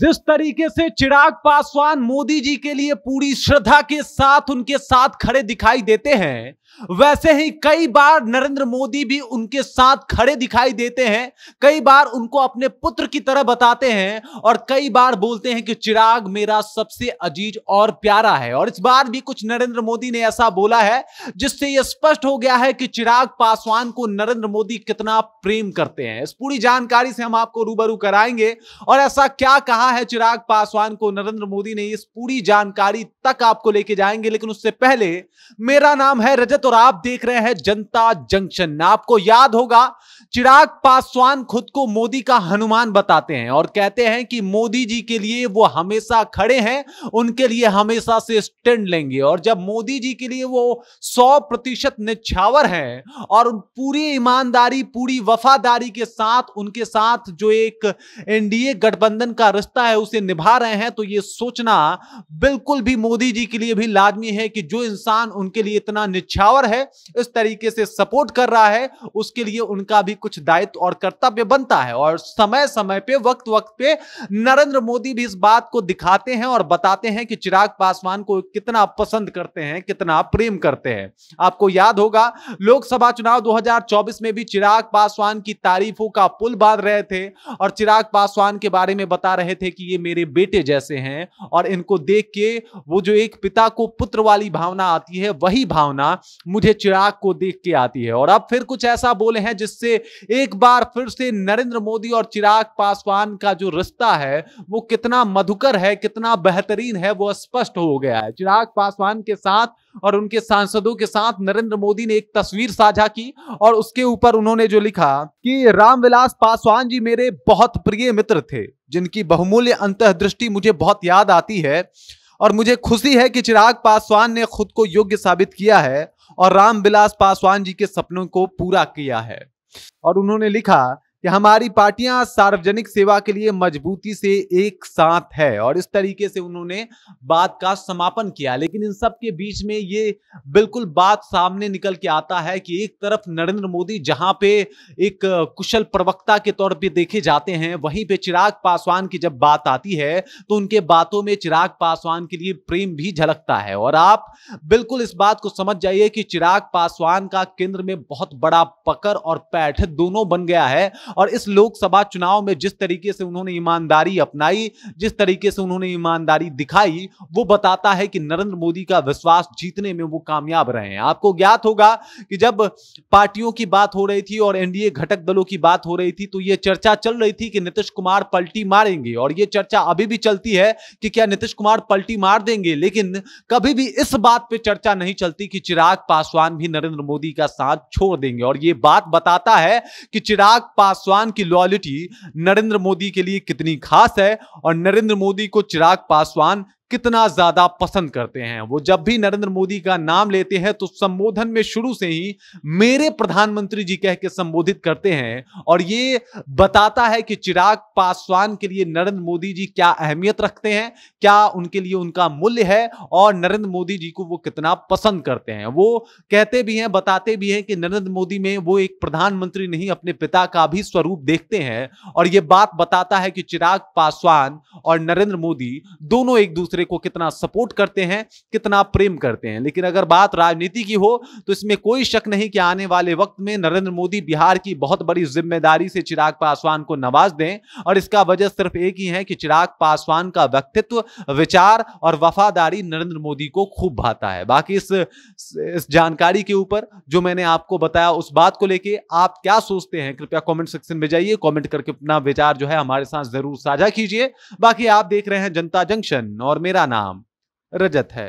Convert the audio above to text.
जिस तरीके से चिराग पासवान मोदी जी के लिए पूरी श्रद्धा के साथ उनके साथ खड़े दिखाई देते हैं वैसे ही कई बार नरेंद्र मोदी भी उनके साथ खड़े दिखाई देते हैं कई बार उनको अपने पुत्र की तरह बताते हैं और कई बार बोलते हैं कि चिराग मेरा सबसे अजीज और प्यारा है और इस बार भी कुछ नरेंद्र मोदी ने ऐसा बोला है जिससे यह स्पष्ट हो गया है कि चिराग पासवान को नरेंद्र मोदी कितना प्रेम करते हैं इस पूरी जानकारी से हम आपको रूबरू कराएंगे और ऐसा क्या कहा है चिराग पासवान को नरेंद्र मोदी ने इस पूरी जानकारी तक आपको लेके जाएंगे लेकिन उससे पहले मेरा नाम है रजत और आप देख रहे हैं जनता जंक्शन आपको याद होगा चिराग पासवान खुद को मोदी का हनुमान बताते हैं और कहते हैं कि मोदी जी के लिए वो हमेशा खड़े हैं उनके लिए हमेशा से स्टैंड लेंगे और जब मोदी जी के लिए वो सौ प्रतिशत निछावर हैं और पूरी ईमानदारी पूरी वफादारी के साथ उनके साथ जो एक एनडीए गठबंधन का रिश्ता है उसे निभा रहे हैं तो ये सोचना बिल्कुल भी मोदी जी के लिए भी लाजमी है कि जो इंसान उनके लिए इतना निछावर पावर है इस तरीके से सपोर्ट कर रहा है उसके लिए उनका भी कुछ दायित्व और कर्तव्य बनता है और समय समय पे वक्त वक्त पे नरेंद्र मोदी भी इस बात को दिखाते हैं और बताते हैं कि चिराग पासवान को कितना पसंद करते हैं कितना प्रेम करते हैं आपको याद होगा लोकसभा चुनाव 2024 में भी चिराग पासवान की तारीफों का पुल बांध रहे थे और चिराग पासवान के बारे में बता रहे थे कि ये मेरे बेटे जैसे हैं और इनको देख के वो जो एक पिता को पुत्र वाली भावना आती है वही भावना मुझे चिराग को देख के आती है और अब फिर कुछ ऐसा बोले हैं जिससे एक बार फिर से नरेंद्र मोदी और चिराग पासवान का जो रिश्ता है वो कितना मधुकर है कितना बेहतरीन है वो स्पष्ट हो गया है चिराग पासवान के साथ और उनके सांसदों के साथ नरेंद्र मोदी ने एक तस्वीर साझा की और उसके ऊपर उन्होंने जो लिखा कि रामविलास पासवान जी मेरे बहुत प्रिय मित्र थे जिनकी बहुमूल्य अंतर्दृष्टि मुझे बहुत याद आती है और मुझे खुशी है कि चिराग पासवान ने खुद को योग्य साबित किया है और रामविलास पासवान जी के सपनों को पूरा किया है और उन्होंने लिखा कि हमारी पार्टियां सार्वजनिक सेवा के लिए मजबूती से एक साथ है और इस तरीके से उन्होंने बात का समापन किया लेकिन इन सब के बीच में ये बिल्कुल बात सामने निकल के आता है कि एक तरफ नरेंद्र मोदी जहां पे एक कुशल प्रवक्ता के तौर पे देखे जाते हैं वहीं पे चिराग पासवान की जब बात आती है तो उनके बातों में चिराग पासवान के लिए प्रेम भी झलकता है और आप बिल्कुल इस बात को समझ जाइए कि चिराग पासवान का केंद्र में बहुत बड़ा पकड़ और पैठ दोनों बन गया है और इस लोकसभा चुनाव में जिस तरीके से उन्होंने ईमानदारी अपनाई जिस तरीके से उन्होंने ईमानदारी दिखाई वो बताता है कि नरेंद्र मोदी का विश्वास जीतने में वो कामयाब रहे हैं आपको ज्ञात होगा कि जब पार्टियों की बात हो रही थी और एनडीए घटक दलों की बात हो रही थी तो ये चर्चा चल रही थी कि नीतीश कुमार पलटी मारेंगे और ये चर्चा अभी भी चलती है कि क्या नीतीश कुमार पलटी मार देंगे लेकिन कभी भी इस बात पे चर्चा नहीं चलती कि चिराग पासवान भी नरेंद्र मोदी का साथ छोड़ देंगे और ये बात बताता है कि चिराग पास पासवान की लॉयलिटी नरेंद्र मोदी के लिए कितनी खास है और नरेंद्र मोदी को चिराग पासवान कितना ज्यादा पसंद करते हैं वो जब भी नरेंद्र मोदी का नाम लेते हैं तो संबोधन में शुरू से ही मेरे प्रधानमंत्री जी कह के संबोधित करते हैं और ये बताता है कि चिराग पासवान के लिए नरेंद्र मोदी जी क्या अहमियत रखते हैं क्या उनके लिए उनका मूल्य है और नरेंद्र मोदी जी को वो कितना पसंद करते हैं वो कहते भी हैं बताते भी हैं कि नरेंद्र मोदी में वो एक प्रधानमंत्री नहीं अपने पिता का भी स्वरूप देखते हैं और ये बात बताता है कि चिराग पासवान और नरेंद्र मोदी दोनों एक दूसरे दूसरे को कितना सपोर्ट करते हैं कितना प्रेम करते हैं लेकिन अगर बात राजनीति की हो तो इसमें कोई शक नहीं कि आने वाले वक्त में नरेंद्र मोदी बिहार की बहुत बड़ी जिम्मेदारी से चिराग पासवान को नवाज दें और इसका वजह सिर्फ एक ही है कि चिराग पासवान का व्यक्तित्व विचार और वफादारी नरेंद्र मोदी को खूब भाता है बाकी इस, इस जानकारी के ऊपर जो मैंने आपको बताया उस बात को लेकर आप क्या सोचते हैं कृपया कॉमेंट सेक्शन में जाइए कॉमेंट करके अपना विचार जो है हमारे साथ जरूर साझा कीजिए बाकी आप देख रहे हैं जनता जंक्शन और मेरा नाम रजत है